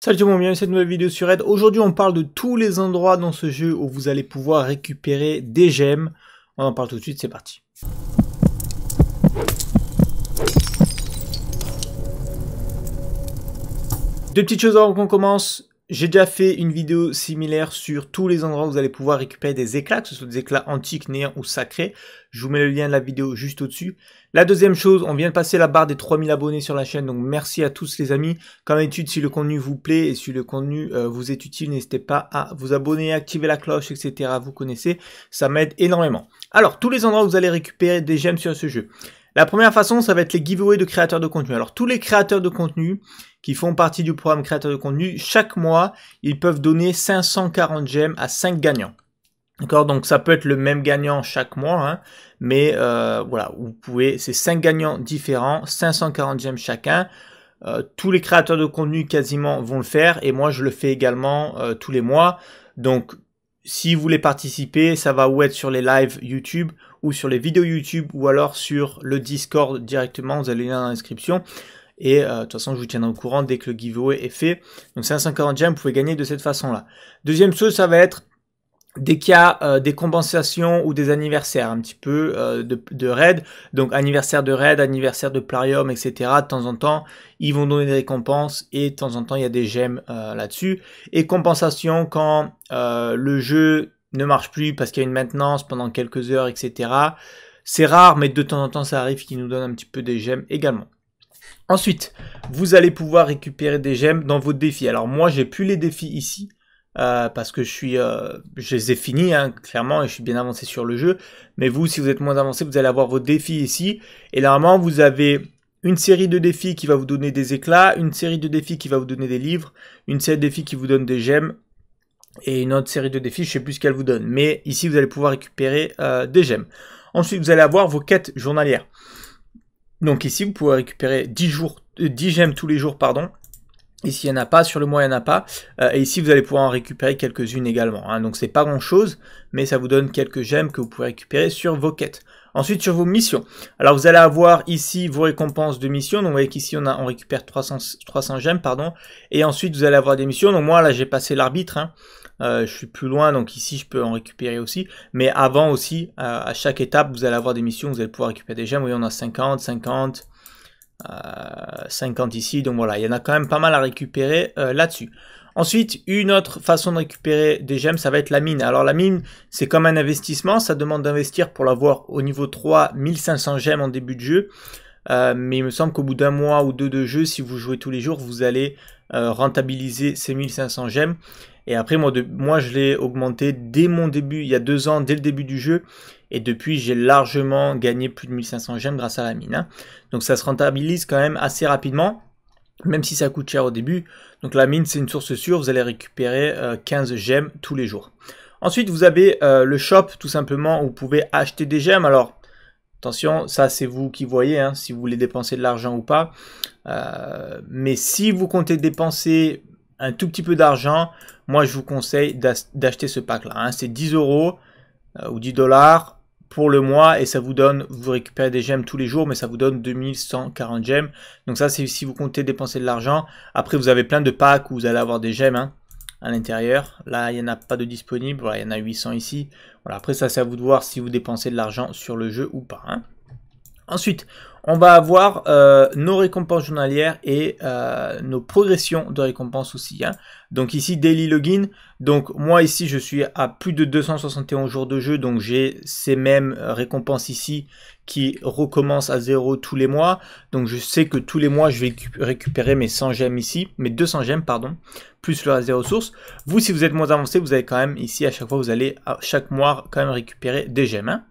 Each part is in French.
Salut tout le monde, bienvenue dans cette nouvelle vidéo sur Red. Aujourd'hui on parle de tous les endroits dans ce jeu où vous allez pouvoir récupérer des gemmes. On en parle tout de suite, c'est parti. Deux petites choses avant qu'on commence. J'ai déjà fait une vidéo similaire sur tous les endroits où vous allez pouvoir récupérer des éclats, que ce soit des éclats antiques, néants ou sacrés. Je vous mets le lien de la vidéo juste au-dessus. La deuxième chose, on vient de passer la barre des 3000 abonnés sur la chaîne, donc merci à tous les amis. Comme d'habitude, si le contenu vous plaît et si le contenu euh, vous est utile, n'hésitez pas à vous abonner, activer la cloche, etc. Vous connaissez, ça m'aide énormément. Alors, tous les endroits où vous allez récupérer des gemmes sur ce jeu. La première façon, ça va être les giveaways de créateurs de contenu. Alors tous les créateurs de contenu qui font partie du programme créateurs de contenu, chaque mois, ils peuvent donner 540 gemmes à 5 gagnants. D'accord Donc ça peut être le même gagnant chaque mois, hein. mais euh, voilà, vous pouvez, c'est 5 gagnants différents, 540 gemmes chacun. Euh, tous les créateurs de contenu quasiment vont le faire et moi je le fais également euh, tous les mois. Donc si vous voulez participer, ça va ou être sur les lives YouTube ou sur les vidéos YouTube ou alors sur le Discord directement, vous allez dans la description. Et euh, de toute façon, je vous tiendrai au courant dès que le giveaway est fait. Donc c'est 540 gems, vous pouvez gagner de cette façon-là. Deuxième chose, ça va être dès qu'il y a euh, des compensations ou des anniversaires un petit peu euh, de, de raid, donc anniversaire de raid, anniversaire de plarium, etc. De temps en temps, ils vont donner des récompenses et de temps en temps, il y a des gemmes euh, là-dessus. Et compensation quand le jeu ne marche plus parce qu'il y a une maintenance pendant quelques heures, etc. C'est rare, mais de temps en temps, ça arrive qu'ils nous donnent un petit peu des gemmes également. Ensuite, vous allez pouvoir récupérer des gemmes dans vos défis. Alors moi, j'ai plus les défis ici, euh, parce que je suis, euh, je les ai finis hein, clairement et je suis bien avancé sur le jeu. Mais vous, si vous êtes moins avancé, vous allez avoir vos défis ici. Et normalement, vous avez une série de défis qui va vous donner des éclats, une série de défis qui va vous donner des livres, une série de défis qui vous donne des gemmes et une autre série de défis, je sais plus ce qu'elle vous donne. Mais ici, vous allez pouvoir récupérer euh, des gemmes. Ensuite, vous allez avoir vos quêtes journalières. Donc ici, vous pouvez récupérer jours, 10 gemmes tous les jours, pardon, Ici, il n'y en a pas. Sur le mois, il n'y en a pas. Euh, et ici, vous allez pouvoir en récupérer quelques-unes également. Hein. Donc, c'est pas grand-chose, mais ça vous donne quelques gemmes que vous pouvez récupérer sur vos quêtes. Ensuite, sur vos missions. Alors, vous allez avoir ici vos récompenses de missions. Donc, vous voyez qu'ici, on, a, on récupère 300, 300 gemmes. pardon. Et ensuite, vous allez avoir des missions. Donc, moi, là, j'ai passé l'arbitre. Hein. Euh, je suis plus loin, donc ici, je peux en récupérer aussi. Mais avant aussi, euh, à chaque étape, vous allez avoir des missions. Vous allez pouvoir récupérer des gemmes. Vous voyez, on a 50, 50... 50 euh, ici, donc voilà, il y en a quand même pas mal à récupérer euh, là-dessus. Ensuite, une autre façon de récupérer des gemmes, ça va être la mine. Alors la mine, c'est comme un investissement, ça demande d'investir pour l'avoir au niveau 3, 1500 gemmes en début de jeu. Euh, mais il me semble qu'au bout d'un mois ou deux de jeu, si vous jouez tous les jours, vous allez rentabiliser ces 1500 gemmes. Et après, moi, moi je l'ai augmenté dès mon début, il y a deux ans, dès le début du jeu. Et depuis, j'ai largement gagné plus de 1500 gemmes grâce à la mine. Hein. Donc ça se rentabilise quand même assez rapidement, même si ça coûte cher au début. Donc la mine, c'est une source sûre, vous allez récupérer 15 euh, gemmes tous les jours. Ensuite, vous avez euh, le shop, tout simplement, où vous pouvez acheter des gemmes. Alors, attention, ça c'est vous qui voyez, hein, si vous voulez dépenser de l'argent ou pas. Euh, mais si vous comptez dépenser un tout petit peu d'argent, moi je vous conseille d'acheter ce pack là. Hein. C'est 10 euros ou 10 dollars pour le mois et ça vous donne, vous récupérez des gemmes tous les jours, mais ça vous donne 2140 gemmes. Donc ça, c'est si vous comptez dépenser de l'argent. Après, vous avez plein de packs où vous allez avoir des gemmes hein, à l'intérieur. Là, il n'y en a pas de disponible. il y en a 800 ici. après, ça, c'est à vous de voir si vous dépensez de l'argent sur le jeu ou pas. Hein. Ensuite, on va avoir euh, nos récompenses journalières et euh, nos progressions de récompenses aussi. Hein. Donc ici, daily login. Donc moi ici, je suis à plus de 271 jours de jeu. Donc j'ai ces mêmes euh, récompenses ici qui recommencent à zéro tous les mois. Donc je sais que tous les mois, je vais récupérer mes 100 gemmes ici. Mes 200 gemmes, pardon. Plus le reste des ressources. Vous, si vous êtes moins avancé, vous avez quand même ici, à chaque fois, vous allez à chaque mois quand même récupérer des gemmes. Hein.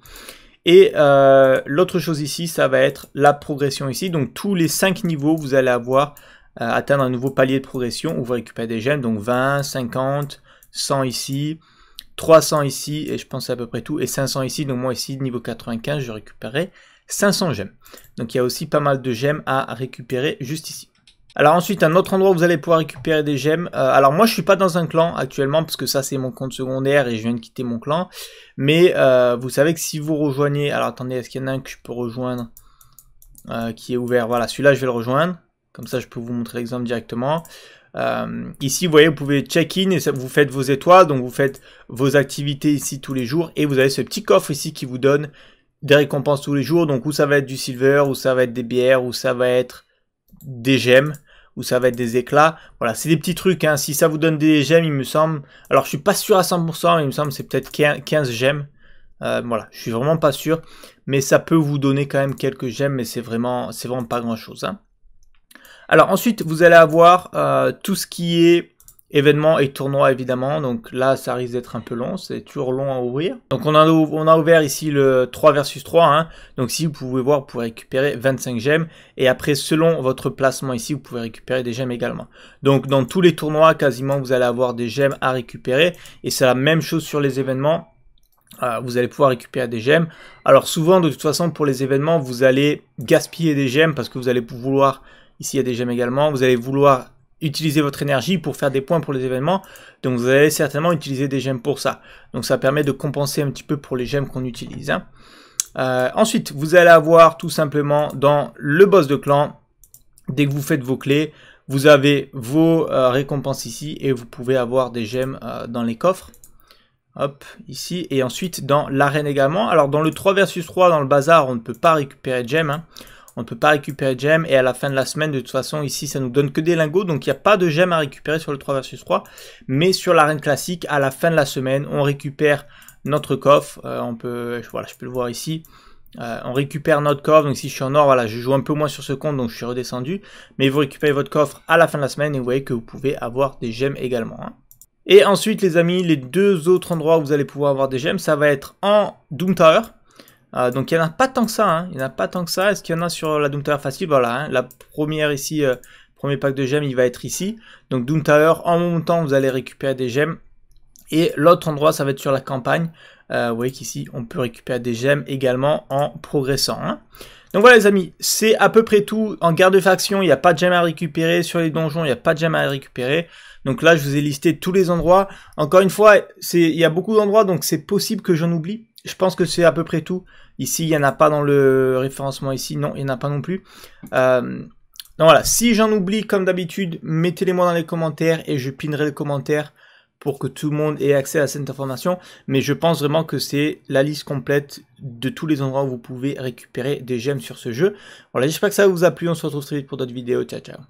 Et euh, l'autre chose ici, ça va être la progression ici. Donc tous les 5 niveaux, vous allez avoir euh, atteindre un nouveau palier de progression où vous récupérez des gemmes. Donc 20, 50, 100 ici, 300 ici, et je pense à peu près tout, et 500 ici. Donc moi ici, niveau 95, je récupérerai 500 gemmes. Donc il y a aussi pas mal de gemmes à récupérer juste ici. Alors ensuite, un autre endroit où vous allez pouvoir récupérer des gemmes. Euh, alors moi, je suis pas dans un clan actuellement parce que ça, c'est mon compte secondaire et je viens de quitter mon clan. Mais euh, vous savez que si vous rejoignez... Alors attendez, est-ce qu'il y en a un que je peux rejoindre euh, qui est ouvert Voilà, celui-là, je vais le rejoindre. Comme ça, je peux vous montrer l'exemple directement. ici, vous voyez, vous pouvez check-in et vous faites vos étoiles, donc vous faites vos activités ici tous les jours et vous avez ce petit coffre ici qui vous donne des récompenses tous les jours. Donc, où ça va être du silver, où ça va être des bières, où ça va être des gemmes. Ou ça va être des éclats. Voilà, c'est des petits trucs. Hein. Si ça vous donne des gemmes, il me semble. Alors, je suis pas sûr à 100%, il me semble c'est peut-être 15 gemmes. Euh, voilà, je suis vraiment pas sûr. Mais ça peut vous donner quand même quelques gemmes, mais c'est vraiment, c'est vraiment pas grand-chose. Hein. Alors ensuite, vous allez avoir euh, tout ce qui est événements et tournois évidemment. Donc là, ça risque d'être un peu long, c'est toujours long à ouvrir. Donc on a, on a ouvert ici le 3 versus 3. Hein. Donc si vous pouvez voir, vous pouvez récupérer 25 gemmes. Et après, selon votre placement ici, vous pouvez récupérer des gemmes également. Donc dans tous les tournois, quasiment, vous allez avoir des gemmes à récupérer. Et c'est la même chose sur les événements. Euh, vous allez pouvoir récupérer des gemmes. Alors souvent, de toute façon, pour les événements, vous allez gaspiller des gemmes parce que vous allez vouloir... Ici, il y a des gemmes également. Vous allez vouloir Utilisez votre énergie pour faire des points pour les événements. Donc vous allez certainement utiliser des gemmes pour ça. Donc ça permet de compenser un petit peu pour les gemmes qu'on utilise. Hein. Euh, ensuite, vous allez avoir tout simplement dans le boss de clan, dès que vous faites vos clés, vous avez vos euh, récompenses ici et vous pouvez avoir des gemmes euh, dans les coffres. Hop, ici. Et ensuite, dans l'arène également. Alors, dans le 3 versus 3, dans le bazar, on ne peut pas récupérer de gemmes. Hein. On ne peut pas récupérer de gemmes. et à la fin de la semaine, de toute façon, ici, ça nous donne que des lingots. Donc, il n'y a pas de gemmes à récupérer sur le 3 versus 3. Mais sur l'arène classique, à la fin de la semaine, on récupère notre coffre. Euh, on peut, voilà, je peux le voir ici. Euh, on récupère notre coffre, donc si je suis en or, voilà, je joue un peu moins sur ce compte, donc je suis redescendu. Mais vous récupérez votre coffre à la fin de la semaine et vous voyez que vous pouvez avoir des gemmes également. Hein. Et ensuite, les amis, les deux autres endroits où vous allez pouvoir avoir des gemmes, ça va être en Doom Tower. Euh, donc il n'y en a pas tant que ça, hein. il n'y en a pas tant que ça. Est-ce qu'il y en a sur la Doom Tower facile Voilà, hein. la première ici, euh, premier pack de gemmes, il va être ici. Donc Doom Tower, en montant, vous allez récupérer des gemmes. Et l'autre endroit, ça va être sur la campagne. Euh, vous voyez qu'ici, on peut récupérer des gemmes également en progressant. Hein. Donc voilà les amis, c'est à peu près tout. En guerre de faction, il n'y a pas de gemmes à récupérer. Sur les donjons, il n'y a pas de gemmes à récupérer. Donc là, je vous ai listé tous les endroits. Encore une fois, il y a beaucoup d'endroits, donc c'est possible que j'en oublie je pense que c'est à peu près tout. Ici, il n'y en a pas dans le référencement ici. Non, il n'y en a pas non plus. Euh, donc voilà, si j'en oublie, comme d'habitude, mettez-les moi dans les commentaires et je pinerai les commentaires pour que tout le monde ait accès à cette information. Mais je pense vraiment que c'est la liste complète de tous les endroits où vous pouvez récupérer des gemmes sur ce jeu. Voilà, j'espère que ça vous a plu. On se retrouve très vite pour d'autres vidéos. Ciao, ciao.